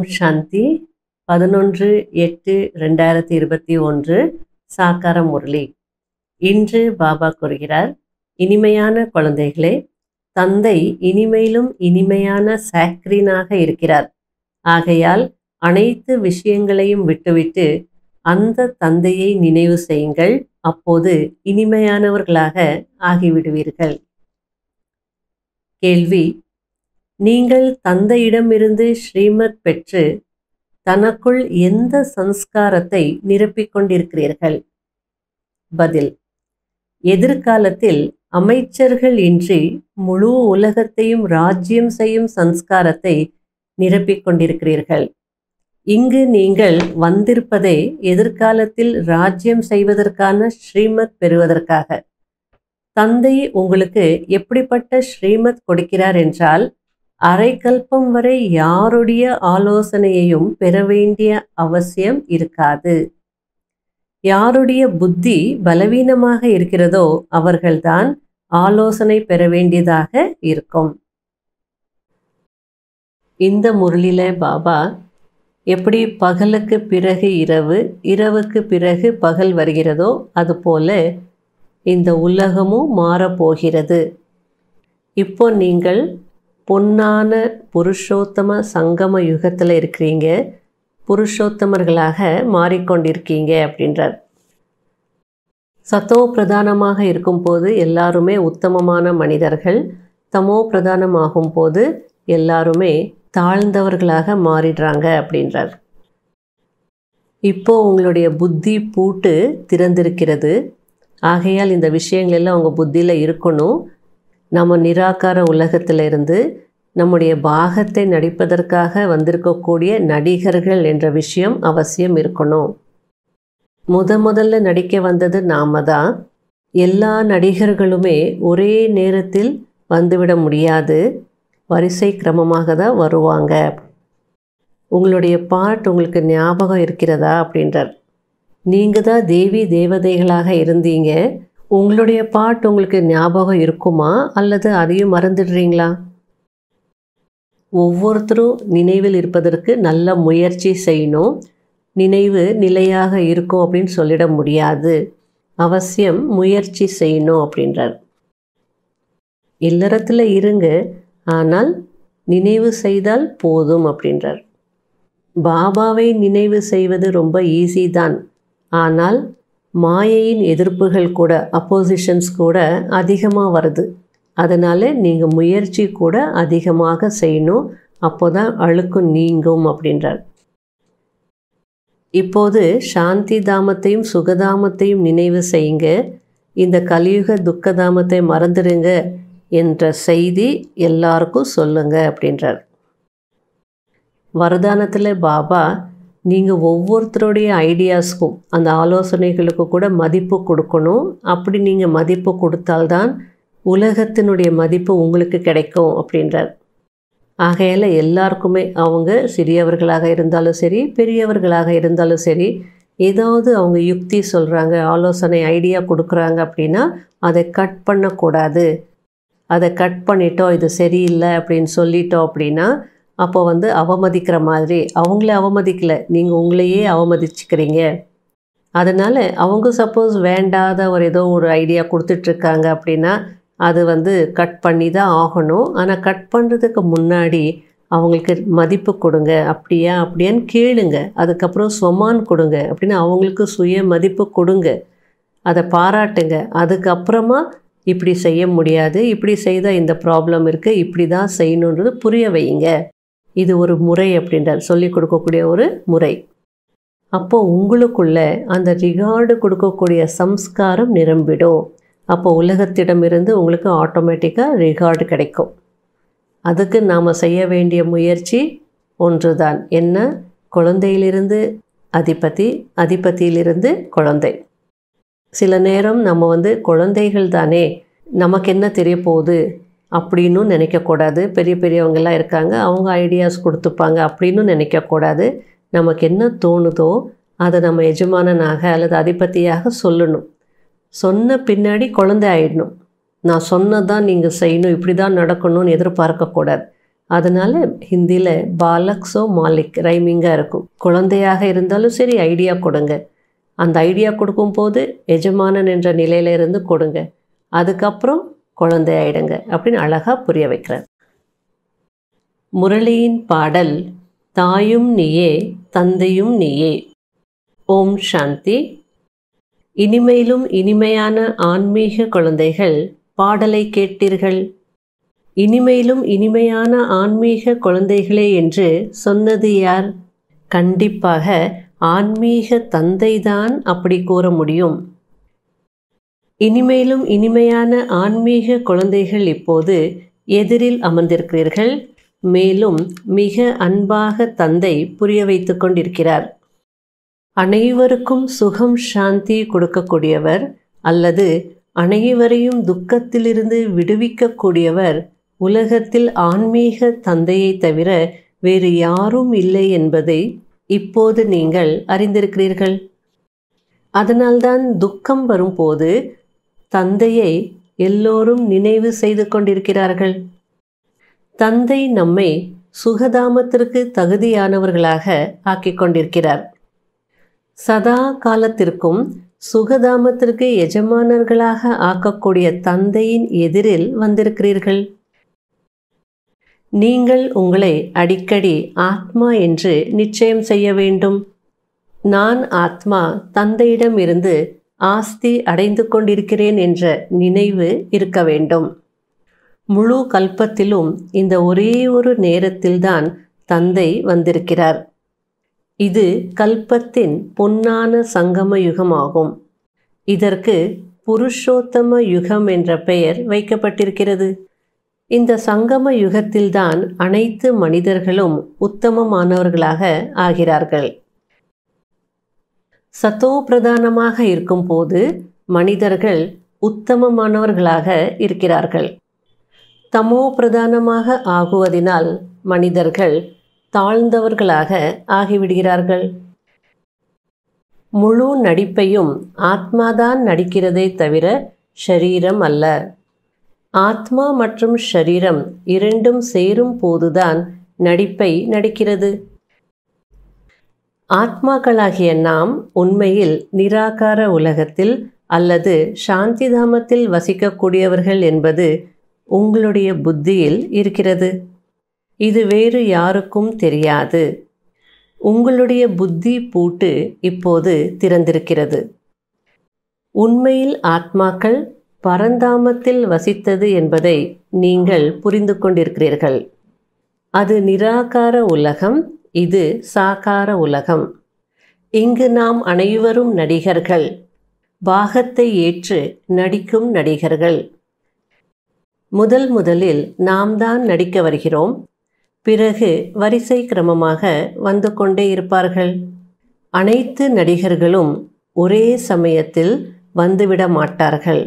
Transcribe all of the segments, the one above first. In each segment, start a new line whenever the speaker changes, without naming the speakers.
ஓம் சாந்தி பதினொன்று எட்டு ரெண்டாயிரத்தி இருபத்தி ஒன்று சாக்கார முரளி இன்று பாபா கூறுகிறார் இனிமையான குழந்தைகளே தந்தை இனிமையிலும் இனிமையான சாக்ரீனாக இருக்கிறார் ஆகையால் அனைத்து விஷயங்களையும் விட்டுவிட்டு அந்த தந்தையை நினைவு செய்யுங்கள் அப்போது இனிமையானவர்களாக ஆகிவிடுவீர்கள் கேள்வி நீங்கள் தந்தையிடமிருந்து ஸ்ரீமத் பெற்று தனக்குள் எந்த சம்ஸ்காரத்தை நிரப்பிக் கொண்டிருக்கிறீர்கள் பதில் எதிர்காலத்தில் அமைச்சர்கள் இன்றி முழு உலகத்தையும் ராஜ்யம் செய்யும் சம்ஸ்காரத்தை நிரப்பிக் கொண்டிருக்கிறீர்கள் இங்கு நீங்கள் வந்திருப்பதே எதிர்காலத்தில் ராஜ்யம் செய்வதற்கான ஸ்ரீமத் பெறுவதற்காக தந்தை உங்களுக்கு எப்படிப்பட்ட ஸ்ரீமத் கொடுக்கிறார் என்றால் அரைக்கல்பம் வரை யாருடைய ஆலோசனையையும் பெற வேண்டிய அவசியம் இருக்காது யாருடைய புத்தி பலவீனமாக இருக்கிறதோ அவர்கள்தான் ஆலோசனை பெற வேண்டியதாக இருக்கும் இந்த முரளில பாபா எப்படி பகலுக்கு பிறகு இரவு இரவுக்கு பிறகு பகல் வருகிறதோ அதுபோல இந்த உலகமும் மாறப்போகிறது இப்போ நீங்கள் பொன்னான புருஷோத்தம சங்கம யுகத்தில் இருக்கிறீங்க புருஷோத்தமர்களாக மாறிக்கொண்டிருக்கீங்க அப்படின்றார் சத்தோ பிரதானமாக இருக்கும்போது எல்லாருமே உத்தமமான மனிதர்கள் தமோ பிரதானமாகும் போது எல்லாருமே தாழ்ந்தவர்களாக மாறிடுறாங்க அப்படின்றார் இப்போது உங்களுடைய புத்தி பூட்டு திறந்திருக்கிறது ஆகையால் இந்த விஷயங்கள் எல்லாம் உங்கள் புத்தியில் இருக்கணும் நம்ம நிராகார உலகத்தில் இருந்து நம்முடைய பாகத்தை நடிப்பதற்காக வந்திருக்கக்கூடிய நடிகர்கள் என்ற விஷயம் அவசியம் இருக்கணும் முத முதல்ல நடிக்க வந்தது நாம தான் எல்லா நடிகர்களுமே ஒரே நேரத்தில் வந்துவிட முடியாது வரிசை கிரமமாக தான் வருவாங்க உங்களுடைய பாட் உங்களுக்கு ஞாபகம் இருக்கிறதா அப்படின்றார் நீங்கள் தான் தேவி தேவதைகளாக இருந்தீங்க உங்களுடைய பாட் உங்களுக்கு ஞாபகம் இருக்குமா அல்லது அதையும் மறந்துடுறீங்களா ஒவ்வொருத்தரும் நினைவில் இருப்பதற்கு நல்ல முயற்சி செய்யணும் நினைவு நிலையாக இருக்கும் அப்படின்னு சொல்லிட முடியாது அவசியம் முயற்சி செய்யணும் அப்படின்றார் இல்லறத்தில் இருங்க ஆனால் நினைவு செய்தால் போதும் அப்படின்றார் பாபாவை நினைவு செய்வது ரொம்ப ஈஸி தான் ஆனால் மாயையின் எதிர்ப்புகள் கூட அப்போசிஷன்ஸ் கூட அதிகமாக வருது அதனால் நீங்கள் முயற்சி கூட அதிகமாக செய்யணும் அப்போ தான் அழுக்கு நீங்கும் அப்படின்றார் இப்போது சாந்தி தாமத்தையும் சுகதாமத்தையும் நினைவு செய்யுங்க இந்த கலியுக துக்கதாமத்தை மறந்துடுங்க என்ற செய்தி எல்லாருக்கும் சொல்லுங்க அப்படின்றார் வரதானத்தில் பாபா நீங்கள் ஒவ்வொருத்தருடைய ஐடியாஸ்க்கும் அந்த ஆலோசனைகளுக்கு கூட மதிப்பு கொடுக்கணும் அப்படி நீங்கள் மதிப்பு கொடுத்தால்தான் உலகத்தினுடைய மதிப்பு உங்களுக்கு கிடைக்கும் அப்படின்றார் ஆகையால் எல்லாருக்குமே அவங்க சிறியவர்களாக இருந்தாலும் சரி பெரியவர்களாக இருந்தாலும் சரி ஏதாவது அவங்க யுக்தி சொல்கிறாங்க ஆலோசனை ஐடியா கொடுக்குறாங்க அப்படின்னா அதை கட் பண்ணக்கூடாது அதை கட் பண்ணிட்டோம் இது சரியில்லை அப்படின்னு சொல்லிட்டோம் அப்படின்னா அப்போ வந்து அவமதிக்கிற மாதிரி அவங்கள அவமதிக்கலை நீங்கள் உங்களையே அவமதிச்சுக்கிறீங்க அதனால் அவங்க சப்போஸ் வேண்டாத ஒரு ஏதோ ஒரு ஐடியா கொடுத்துட்ருக்காங்க அப்படின்னா அது வந்து கட் பண்ணி தான் ஆகணும் ஆனால் கட் பண்ணுறதுக்கு முன்னாடி அவங்களுக்கு மதிப்பு கொடுங்க அப்படியா அப்படியான்னு கேளுங்க அதுக்கப்புறம் சொமான் கொடுங்க அப்படின்னு அவங்களுக்கு சுய மதிப்பு கொடுங்க அதை பாராட்டுங்க அதுக்கப்புறமா இப்படி செய்ய முடியாது இப்படி செய்தால் இந்த ப்ராப்ளம் இருக்குது இப்படி தான் செய்யணுன்றது புரிய வைங்க இது ஒரு முறை அப்படின்றார் சொல்லி கொடுக்கக்கூடிய ஒரு முறை அப்போ உங்களுக்குள்ள அந்த ரிகார்டு கொடுக்கக்கூடிய சம்ஸ்காரம் நிரம்பிடும் அப்போ உலகத்திடமிருந்து உங்களுக்கு ஆட்டோமேட்டிக்காக ரிகார்டு கிடைக்கும் அதுக்கு நாம் செய்ய வேண்டிய முயற்சி ஒன்று தான் என்ன குழந்தையிலிருந்து அதிபதி அதிபதியிலிருந்து குழந்தை சில நேரம் நம்ம வந்து குழந்தைகள் தானே நமக்கு என்ன தெரிய போகுது அப்படின்னு நினைக்கக்கூடாது பெரிய பெரியவங்கெல்லாம் இருக்காங்க அவங்க ஐடியாஸ் கொடுத்துப்பாங்க அப்படின்னு நினைக்கக்கூடாது நமக்கு என்ன தோணுதோ அதை நம்ம எஜமானனாக அல்லது அதிபதியாக சொல்லணும் சொன்ன பின்னாடி குழந்தை ஆகிடணும் நான் சொன்னதான் நீங்கள் செய்யணும் இப்படி தான் நடக்கணும்னு எதிர்பார்க்கக்கூடாது அதனால் ஹிந்தியில் பாலக்ஸோ மாலிக் ரைமிங்காக இருக்கும் குழந்தையாக இருந்தாலும் சரி ஐடியா கொடுங்க அந்த ஐடியா கொடுக்கும்போது எஜமானன் என்ற நிலையில இருந்து கொடுங்க அதுக்கப்புறம் குழந்தை ஆயிடுங்க அப்படின்னு அழகாக புரிய வைக்கிறார் முரளியின் பாடல் தாயும் நீயே தந்தையும் நீயே ஓம் சாந்தி இனிமையிலும் இனிமையான ஆன்மீக குழந்தைகள் பாடலை கேட்டீர்கள் இனிமையிலும் இனிமையான ஆன்மீக குழந்தைகளே என்று சொன்னது யார் கண்டிப்பாக ஆன்மீக தந்தைதான் அப்படி கூற முடியும் இனிமையிலும் இனிமையான ஆன்மீக குழந்தைகள் இப்போது எதிரில் அமர்ந்திருக்கிறீர்கள் மேலும் மிக அன்பாக தந்தை புரிய வைத்து கொண்டிருக்கிறார் அனைவருக்கும் சுகம் சாந்தி கொடுக்கக்கூடியவர் அல்லது அனைவரையும் துக்கத்திலிருந்து விடுவிக்கக்கூடியவர் உலகத்தில் ஆன்மீக தந்தையை தவிர வேறு யாரும் இல்லை என்பதை இப்போது நீங்கள் அறிந்திருக்கிறீர்கள் அதனால்தான் துக்கம் வரும்போது தந்தையை எல்லோரும் நினைவு செய்து கொண்டிருக்கிறார்கள் தந்தை நம்மை சுகதாமத்திற்கு தகுதியானவர்களாக ஆக்கிக் கொண்டிருக்கிறார் சதா காலத்திற்கும் சுகதாமத்திற்கு எஜமானர்களாக ஆக்கக்கூடிய தந்தையின் எதிரில் வந்திருக்கிறீர்கள் நீங்கள் உங்களை அடிக்கடி ஆத்மா என்று நிச்சயம் செய்ய வேண்டும் நான் ஆத்மா தந்தையிடம் இருந்து ஆஸ்தி அடைந்து கொண்டிருக்கிறேன் என்ற நினைவு இருக்க வேண்டும் முழு கல்பத்திலும் இந்த ஒரே ஒரு நேரத்தில்தான் தந்தை வந்திருக்கிறார் இது கல்பத்தின் பொன்னான சங்கம யுகமாகும் இதற்கு புருஷோத்தம யுகம் என்ற பெயர் வைக்கப்பட்டிருக்கிறது இந்த சங்கம யுகத்தில்தான் அனைத்து மனிதர்களும் உத்தமமானவர்களாக ஆகிறார்கள் சத்தோ பிரதானமாக இருக்கும்போது மனிதர்கள் உத்தமமானவர்களாக இருக்கிறார்கள் தமோ பிரதானமாக ஆகுவதினால் மனிதர்கள் தாழ்ந்தவர்களாக ஆகிவிடுகிறார்கள் முழு நடிப்பையும் ஆத்மாதான் நடிக்கிறதே தவிர ஷரீரம் அல்ல ஆத்மா மற்றும் ஷரீரம் இரண்டும் சேரும் போதுதான் நடிப்பை நடிக்கிறது ஆத்மாக்களாகிய நாம் உண்மையில் நிராகார உலகத்தில் அல்லது சாந்திதாமத்தில் வசிக்கக்கூடியவர்கள் என்பது உங்களுடைய புத்தியில் இருக்கிறது இது வேறு யாருக்கும் தெரியாது உங்களுடைய புத்தி பூட்டு இப்போது திறந்திருக்கிறது உண்மையில் ஆத்மாக்கள் பரந்தாமத்தில் வசித்தது என்பதை நீங்கள் புரிந்து கொண்டிருக்கிறீர்கள் அது நிராகார உலகம் இது சாகார உலகம் இங்கு நாம் அனைவரும் நடிகர்கள் பாகத்தை ஏற்று நடிக்கும் நடிகர்கள் முதல் முதலில் நாம் தான் நடிக்க வருகிறோம் பிறகு வரிசை கிரமமாக வந்து கொண்டே இருப்பார்கள் அனைத்து நடிகர்களும் ஒரே சமயத்தில் வந்துவிட மாட்டார்கள்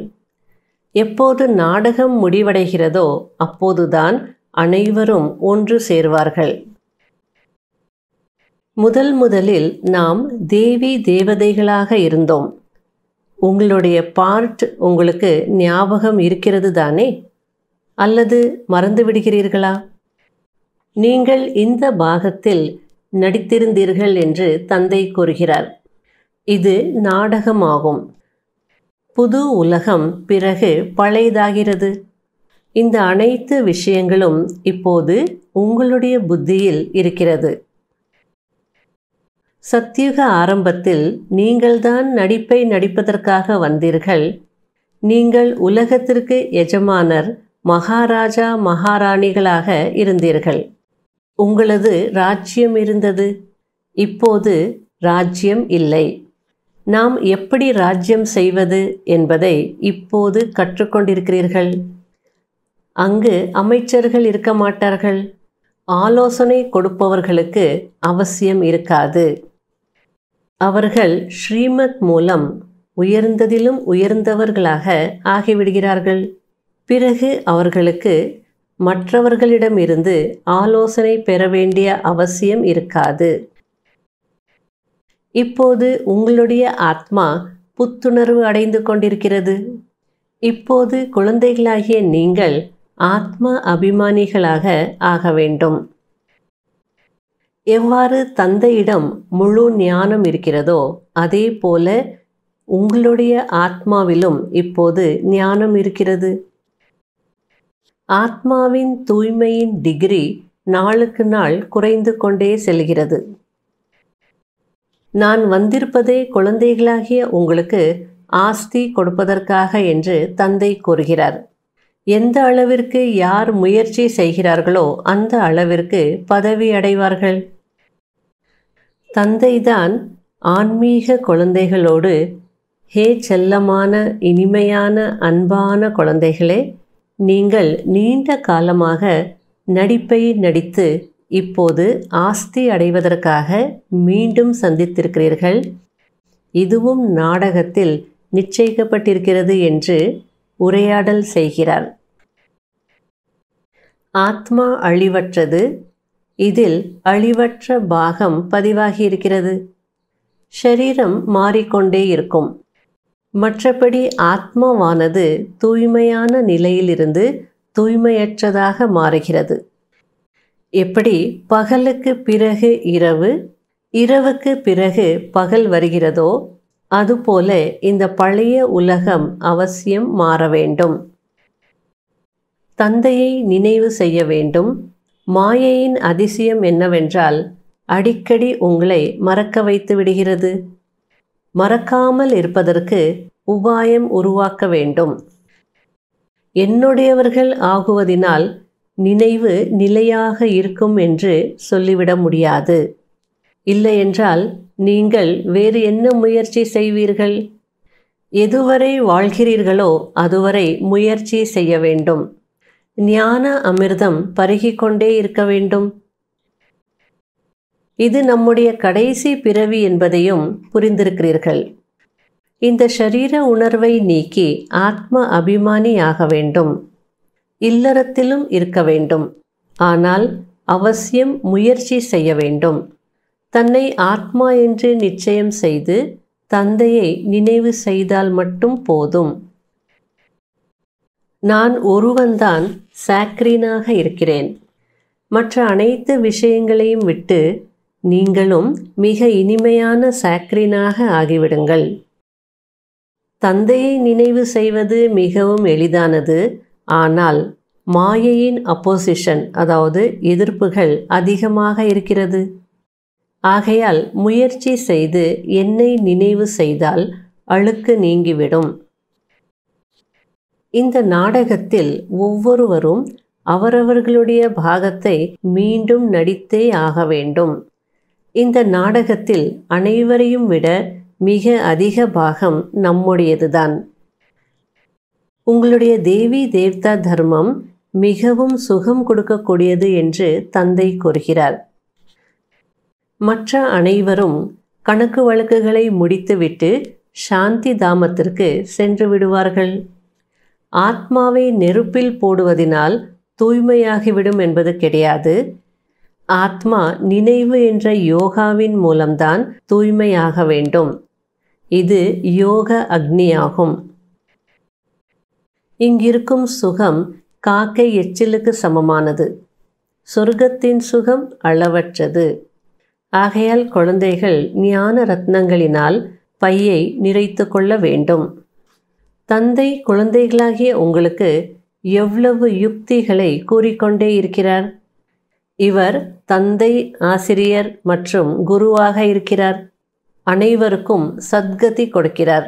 எப்போது நாடகம் முடிவடைகிறதோ அப்போதுதான் அனைவரும் ஒன்று சேர்வார்கள் முதல் முதலில் நாம் தேவி தேவதைகளாக இருந்தோம் உங்களுடைய பார்ட் உங்களுக்கு ஞாபகம் இருக்கிறது தானே அல்லது மறந்துவிடுகிறீர்களா நீங்கள் இந்த பாகத்தில் நடித்திருந்தீர்கள் என்று தந்தை கூறுகிறார் இது நாடகமாகும் புது உலகம் பிறகு பழையதாகிறது இந்த அனைத்து விஷயங்களும் இப்போது உங்களுடைய புத்தியில் இருக்கிறது சத்தியுக ஆரம்பத்தில் நீங்கள்தான் நடிப்பை நடிப்பதற்காக வந்தீர்கள் நீங்கள் உலகத்திற்கு எஜமானர் மகாராஜா மகாராணிகளாக இருந்தீர்கள் உங்களது ராஜ்யம் இருந்தது இப்போது ராஜ்யம் இல்லை நாம் எப்படி ராஜ்யம் செய்வது என்பதை இப்போது கற்றுக்கொண்டிருக்கிறீர்கள் அங்கு அமைச்சர்கள் இருக்க மாட்டார்கள் ஆலோசனை கொடுப்பவர்களுக்கு அவசியம் இருக்காது அவர்கள் ஸ்ரீமத் மூலம் உயர்ந்ததிலும் உயர்ந்தவர்களாக ஆகிவிடுகிறார்கள் பிறகு அவர்களுக்கு மற்றவர்களிடமிருந்து ஆலோசனை பெற வேண்டிய அவசியம் இருக்காது இப்போது உங்களுடைய ஆத்மா புத்துணர்வு அடைந்து கொண்டிருக்கிறது இப்போது குழந்தைகளாகிய நீங்கள் ஆத்ம அபிமானிகளாக ஆக வேண்டும் எவ்வாறு தந்தையிடம் முழு ஞானம் இருக்கிறதோ அதே போல உங்களுடைய ஆத்மாவிலும் இப்போது ஞானம் இருக்கிறது ஆத்மாவின் தூய்மையின் டிகிரி நாளுக்கு நாள் குறைந்து கொண்டே செல்கிறது நான் வந்திருப்பதே குழந்தைகளாகிய உங்களுக்கு ஆஸ்தி கொடுப்பதற்காக என்று தந்தை கூறுகிறார் எந்த அளவிற்கு யார் முயற்சி செய்கிறார்களோ அந்த அளவிற்கு பதவி அடைவார்கள் தந்தைதான் ஆன்மீக குழந்தைகளோடு ஹே செல்லமான இனிமையான அன்பான குழந்தைகளே நீங்கள் நீண்ட காலமாக நடிப்பை நடித்து இப்போது ஆஸ்தி அடைவதற்காக மீண்டும் சந்தித்திருக்கிறீர்கள் இதுவும் நாடகத்தில் நிச்சயிக்கப்பட்டிருக்கிறது என்று உரையாடல் செய்கிறார் ஆத்மா அழிவற்றது இதில் அழிவற்ற பாகம் பதிவாகியிருக்கிறது ஷரீரம் மாறிக்கொண்டே இருக்கும் மற்றபடி ஆத்மாவானது தூய்மையான நிலையிலிருந்து தூய்மையற்றதாக மாறுகிறது எப்படி பகலுக்கு பிறகு இரவு இரவுக்கு பிறகு பகல் வருகிறதோ அதுபோல இந்த பழைய உலகம் அவசியம் மாற வேண்டும் தந்தையை நினைவு செய்ய வேண்டும் மாயையின் அதிசயம் என்னவென்றால் அடிக்கடி உங்களை மறக்க வைத்து விடுகிறது மறக்காமல் இருப்பதற்கு உபாயம் உருவாக்க வேண்டும் என்னுடையவர்கள் ஆகுவதினால் நினைவு நிலையாக இருக்கும் என்று சொல்லிவிட முடியாது இல்லையென்றால் நீங்கள் வேறு என்ன முயற்சி செய்வீர்கள் எதுவரை வாழ்கிறீர்களோ அதுவரை முயற்சி செய்ய வேண்டும் ஞான அமிர்தம் பருகிக்கொண்டே இருக்க வேண்டும் இது நம்முடைய கடைசி பிறவி என்பதையும் புரிந்திருக்கிறீர்கள் இந்த ஷரீர உணர்வை நீக்கி ஆத்ம அபிமானியாக வேண்டும் இல்லறத்திலும் இருக்க வேண்டும் ஆனால் அவசியம் முயற்சி செய்ய வேண்டும் தன்னை ஆத்மா என்று நிச்சயம் செய்து தந்தையை நினைவு செய்தால் மட்டும் போதும் நான் ஒருவன்தான் சாக்ரீனாக இருக்கிறேன் மற்ற அனைத்து விஷயங்களையும் விட்டு நீங்களும் மிக இனிமையான சாக்ரினாக ஆகிவிடுங்கள் தந்தையை நினைவு செய்வது மிகவும் எளிதானது ஆனால் மாயையின் அப்போசிஷன் அதாவது எதிர்ப்புகள் அதிகமாக இருக்கிறது ஆகையால் முயற்சி செய்து என்னை நினைவு செய்தால் அழுக்கு நீங்கிவிடும் இந்த நாடகத்தில் ஒவ்வொருவரும் அவரவர்களுடைய பாகத்தை மீண்டும் நடித்தே ஆக வேண்டும் இந்த நாடகத்தில் அனைவரையும் விட மிக அதிக பாகம் நம்முடையதுதான் உங்களுடைய தேவி தேவ்தா தர்மம் மிகவும் சுகம் கொடுக்கக்கூடியது என்று தந்தை கூறுகிறார் மற்ற அனைவரும் கணக்கு வழக்குகளை முடித்துவிட்டு சாந்தி தாமத்திற்கு சென்று விடுவார்கள் ஆத்மாவை நெருப்பில் போடுவதினால் தூய்மையாகிவிடும் என்பது கிடையாது ஆத்மா நினைவு என்ற யோகாவின் மூலம்தான் தூய்மையாக வேண்டும் இது யோக அக்னியாகும் இங்கிருக்கும் சுகம் காக்கை எச்சிலுக்கு சமமானது சொர்க்கத்தின் சுகம் அளவற்றது ஆகையால் குழந்தைகள் ஞான ரத்னங்களினால் பையை நிறைத்து கொள்ள வேண்டும் தந்தை குழந்தைகளாகிய உங்களுக்கு எவ்வளவு யுக்திகளை கூறிக்கொண்டே இருக்கிறார் இவர் தந்தை ஆசிரியர் மற்றும் குருவாக இருக்கிறார் அனைவருக்கும் சத்கதி கொடுக்கிறார்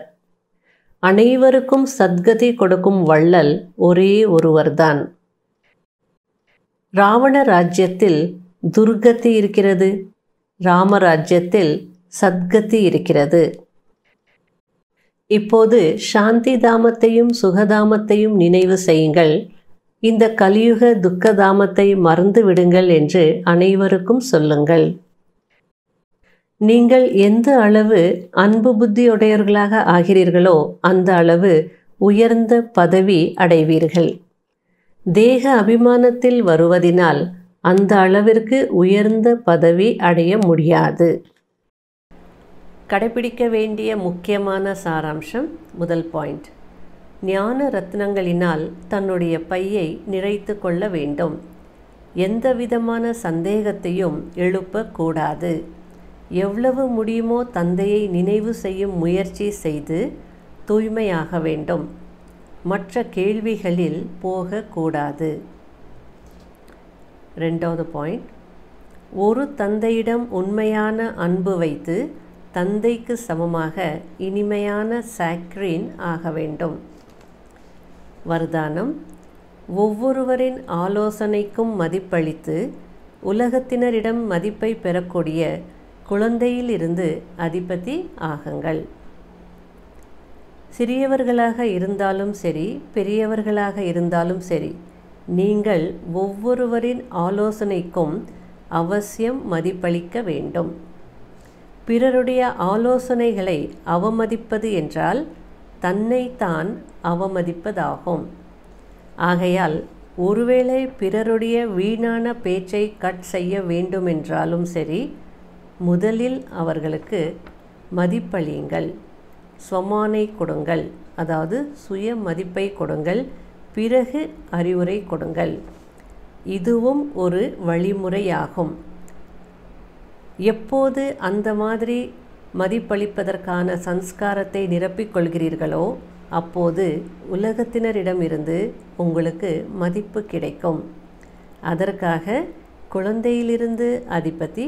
அனைவருக்கும் சத்கதி கொடுக்கும் வள்ளல் ஒரே ஒருவர்தான் ராவண ராஜ்யத்தில் துர்கதி இருக்கிறது ராமராஜ்யத்தில் சத்கதி இருக்கிறது இப்போது சாந்தி தாமத்தையும் சுகதாமத்தையும் நினைவு செய்யுங்கள் இந்த கலியுக துக்கதாமத்தை மறந்து விடுங்கள் என்று அனைவருக்கும் சொல்லுங்கள் நீங்கள் எந்த அளவு அன்பு புத்தியுடையவர்களாக ஆகிறீர்களோ அந்த அளவு உயர்ந்த பதவி அடைவீர்கள் தேக அபிமானத்தில் வருவதினால் அந்த அளவிற்கு உயர்ந்த பதவி அடைய முடியாது கடைபிடிக்க வேண்டிய முக்கியமான சாராம்சம் முதல் பாயிண்ட் ஞான ரத்னங்களினால் தன்னுடைய பையை நிறைத்து கொள்ள வேண்டும் எந்தவிதமான சந்தேகத்தையும் எழுப்பக்கூடாது எவ்வளவு முடியுமோ தந்தையை நினைவு செய்யும் முயற்சி செய்து தூய்மையாக வேண்டும் மற்ற கேள்விகளில் போகக்கூடாது ரெண்டாவது பாயிண்ட் ஒரு தந்தையிடம் உண்மையான அன்பு வைத்து தந்தைக்கு சமமாக இனிமையான சாக்ரீன் ஆக வேண்டும் வர்தானம் ஒவ்வொருவரின் ஆலோசனைக்கும் மதிப்பளித்து உலகத்தினரிடம் மதிப்பை பெறக்கூடிய குழந்தையிலிருந்து அதிபதி ஆகுங்கள் சிறியவர்களாக இருந்தாலும் சரி பெரியவர்களாக இருந்தாலும் சரி நீங்கள் ஒவ்வொருவரின் ஆலோசனைக்கும் அவசியம் மதிப்பளிக்க வேண்டும் பிறருடைய ஆலோசனைகளை அவமதிப்பது என்றால் தன்னைத்தான் அவமதிப்பதாகும் ஆகையால் ஒருவேளை பிறருடைய வீணான பேச்சை கட் செய்ய வேண்டுமென்றாலும் சரி முதலில் அவர்களுக்கு மதிப்பளியுங்கள் சொமானை கொடுங்கள் அதாவது சுய மதிப்பை கொடுங்கள் பிறகு அறிவுரை கொடுங்கள் இதுவும் ஒரு வழிமுறையாகும் எப்போது அந்த மாதிரி மதிப்பளிப்பதற்கான சன்ஸ்காரத்தை நிரப்பிக்கொள்கிறீர்களோ அப்போது உலகத்தினரிடமிருந்து உங்களுக்கு மதிப்பு கிடைக்கும் அதற்காக குழந்தையிலிருந்து அதிபதி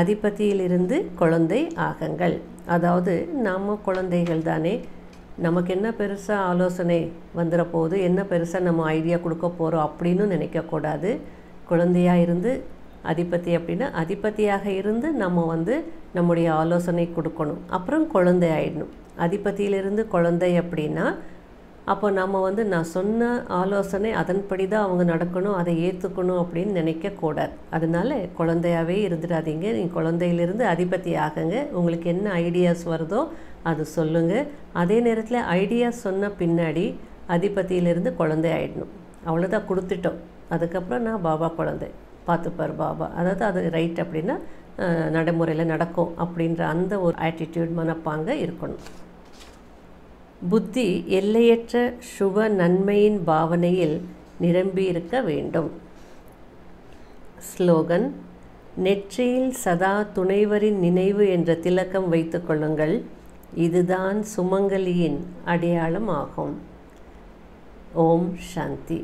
அதிபதியிலிருந்து குழந்தை ஆகங்கள் அதாவது நாம் குழந்தைகள் தானே நமக்கு என்ன பெருசாக ஆலோசனை வந்துடுற போது என்ன பெருசாக நம்ம ஐடியா கொடுக்க போகிறோம் அப்படின்னு நினைக்கக்கூடாது குழந்தையாக இருந்து அதிபதி அப்படின்னா அதிபதியாக இருந்து நம்ம வந்து நம்முடைய ஆலோசனை கொடுக்கணும் அப்புறம் குழந்தை ஆயிடணும் அதிபதியிலிருந்து குழந்தை அப்படின்னா அப்போ நம்ம வந்து நான் சொன்ன ஆலோசனை அதன்படி தான் அவங்க நடக்கணும் அதை ஏற்றுக்கணும் அப்படின்னு நினைக்கக்கூடாது அதனால் குழந்தையாகவே இருந்துடாதீங்க நீங்கள் குழந்தையிலிருந்து அதிபதி ஆகுங்க உங்களுக்கு என்ன ஐடியாஸ் வருதோ அது சொல்லுங்கள் அதே நேரத்தில் ஐடியாஸ் சொன்ன பின்னாடி அதிபதியிலிருந்து குழந்தை ஆயிடணும் அவ்வளோதான் கொடுத்துட்டோம் அதுக்கப்புறம் நான் பாபா குழந்தை பார்த்துப்பார் பாபா அதாவது அது ரைட் அப்படின்னா நடைமுறையில் நடக்கும் அப்படின்ற அந்த ஒரு ஆட்டிடியூட் மனப்பாங்க இருக்கணும் புத்தி எல்லையற்ற சுப நன்மையின் பாவனையில் நிரம்பியிருக்க வேண்டும் ஸ்லோகன் நெற்றியில் சதா துணைவரின் நினைவு என்ற திலக்கம் வைத்து கொள்ளுங்கள் இதுதான் சுமங்கலியின் அடையாளம் ஆகும் ஓம் சாந்தி